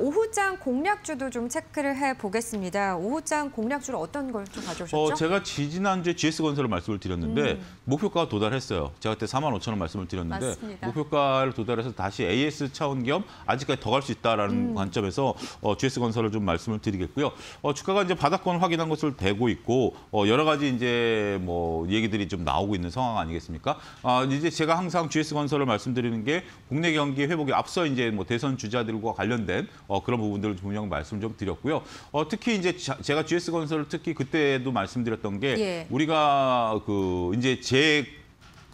오후장 공략주도 좀 체크를 해보겠습니다. 오후장 공략주를 어떤 걸좀 어, 가져오셨죠? 어, 제가 지난주에 GS건설을 말씀을 드렸는데 음. 목표가 도달했어요. 제가 그때 4만 5천 원 말씀을 드렸는데 맞습니다. 목표가를 도달해서 다시 AS 차원 겸 아직까지 더 갈 수 있다라는 음. 관점에서 어, GS건설을 좀 말씀을 드리겠고요. 어, 주가가 이제 바닥권 확인한 것을 대고 있고 어, 여러 가지 이제 뭐 얘기들이 좀 나오고 있는 상황 아니겠습니까? 아, 이제 제가 항상 GS건설을 말씀드리는 게 국내 경기 회복에 앞서 이제 뭐 대선 주자들과 관련된 어, 그런 부분들을 분명 말씀 좀 드렸고요. 어, 특히 이제 자, 제가 GS 건설을 특히 그때도 말씀드렸던 게 예. 우리가 그 이제 재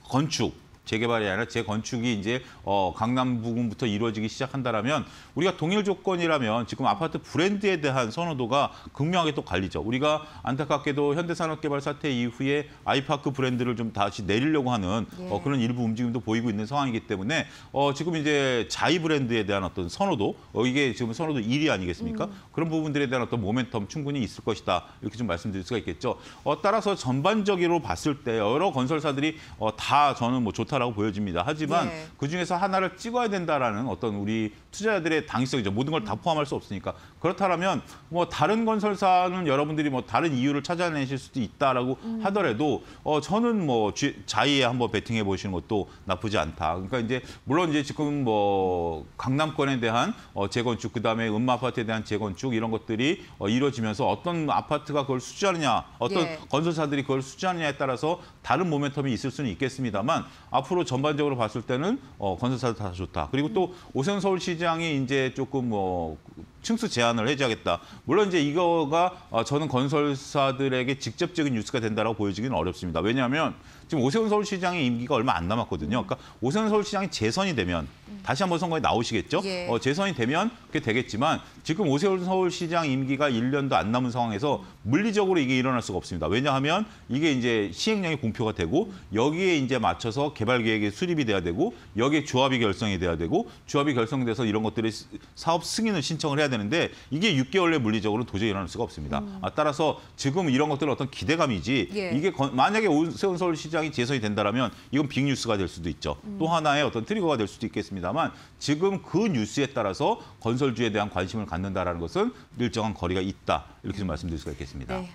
건축 재개발이 아니라 재건축이 이제 어, 강남 부근부터 이루어지기 시작한다라면 우리가 동일 조건이라면 지금 아파트 브랜드에 대한 선호도가 극명하게 또 갈리죠. 우리가 안타깝게도 현대산업개발 사태 이후에 아이파크 브랜드를 좀 다시 내리려고 하는 어, 예. 그런 일부 움직임도 보이고 있는 상황이기 때문에 어, 지금 이제 자이 브랜드에 대한 어떤 선호도 어, 이게 지금 선호도 1위 아니겠습니까? 음. 그런 부분들에 대한 어떤 모멘텀 충분히 있을 것이다 이렇게 좀 말씀드릴 수가 있겠죠. 어, 따라서 전반적으로 봤을 때 여러 건설사들이 어, 다 저는 뭐 좋다. 좋다라고 보여집니다. 하지만 네. 그중에서 하나를 찍어야 된다라는 어떤 우리 투자자들의 당위성이죠. 모든 걸 다 포함할 수 없으니까. 그렇다면 뭐 다른 건설사는 여러분들이 뭐 다른 이유를 찾아내실 수도 있다라고 음. 하더라도 어 저는 뭐 자이에 한번 베팅해 보시는 것도 나쁘지 않다. 그러니까 이제 물론 이제 지금 뭐 강남권에 대한 어 재건축 그다음에 음마 아파트에 대한 재건축 이런 것들이 어 이루어지면서 어떤 아파트가 그걸 수주하느냐, 어떤 예. 건설사들이 그걸 수주하느냐에 따라서 다른 모멘텀이 있을 수는 있겠습니다만 아 앞으로 전반적으로 봤을 때는 어, 건설사도 다 좋다. 그리고 또 오세훈 서울시장이 이제 조금 뭐 층수 제한을 해제하겠다. 물론 이제 이거가 어, 저는 건설사들에게 직접적인 뉴스가 된다라고 보여지기는 어렵습니다. 왜냐하면 지금 오세훈 서울시장의 임기가 얼마 안 남았거든요. 그러니까 오세훈 서울시장이 재선이 되면 음. 다시 한번 선거에 나오시겠죠? 예. 어, 재선이 되면 그게 되겠지만 지금 오세훈 서울시장 임기가 1년도 안 남은 상황에서 물리적으로 이게 일어날 수가 없습니다. 왜냐하면 이게 이제 시행령이 공표가 되고 여기에 이제 맞춰서 개발 계획이 수립이 돼야 되고 여기에 조합이 결성이 돼야 되고 조합이 결성돼서 이런 것들이 사업 승인을 신청을 해야 되는데 이게 6개월 내 물리적으로 도저히 일어날 수가 없습니다. 음. 아, 따라서 지금 이런 것들은 어떤 기대감이지 예. 이게 거, 만약에 오세훈 서울시장이 재선이 된다면 이건 빅뉴스가 될 수도 있죠. 음. 또 하나의 어떤 트리거가 될 수도 있겠습니다. 있습니다만 지금 그 뉴스에 따라서 건설주에 대한 관심을 갖는다라는 것은 일정한 거리가 있다 이렇게 좀 말씀드릴 수가 있겠습니다. 네,